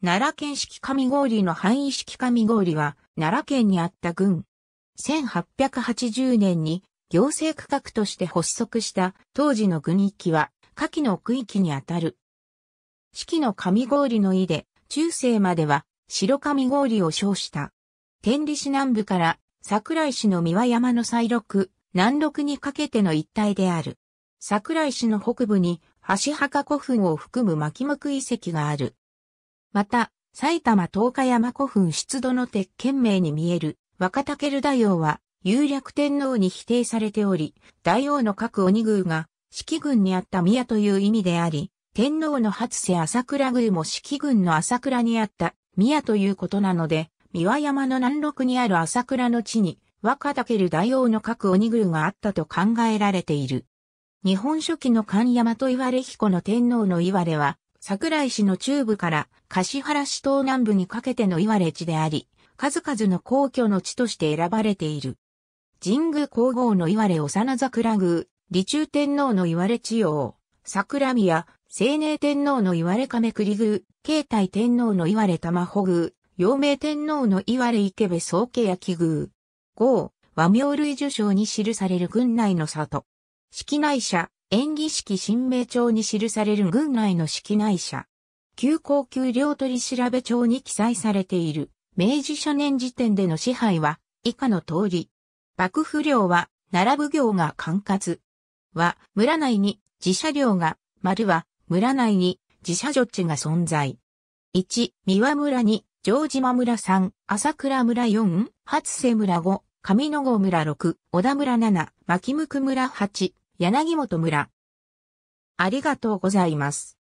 奈良県式上郡の範囲式上郡は、奈良県にあった郡。1880年に行政区画として発足した当時の郡域は、下記の区域にあたる。式の上郡の井で、中世までは白上郡を称した。天理市南部から桜井市の三輪山の西麓、南麓にかけての一帯である。桜井市の北部に橋墓古墳を含む牧向遺跡がある。また、埼玉東海山古墳出土の鉄剣名に見える若竹る大王は、有略天皇に否定されており、大王の各鬼宮が、四季軍にあった宮という意味であり、天皇の初世朝倉宮も四季軍の朝倉にあった宮ということなので、三輪山の南麓にある朝倉の地に、若竹る大王の各鬼宮があったと考えられている。日本初期の神山と言われ彦の天皇の言われは、桜井市の中部から橿原市東南部にかけての岩れ地であり、数々の皇居の地として選ばれている。神宮皇后の岩れ幼桜宮、李中天皇の岩れ地王、桜宮、青寧天皇の岩れ亀栗宮、慶太天皇の岩れ玉穂宮、陽明天皇の岩れ池部宗家焼宮。郷、和名類受賞に記される軍内の里。式内社、演技式新名帳に記される軍内の式内者。旧高級領取調べ帳に記載されている明治初年時点での支配は以下の通り。幕府領は並ぶ行が管轄。は村内に自社領が、丸は村内に自社所地が存在。1、三輪村2、城島村3、朝倉村4、初瀬村5、上野郷村6、小田村7、牧向村8、柳本村。ありがとうございます。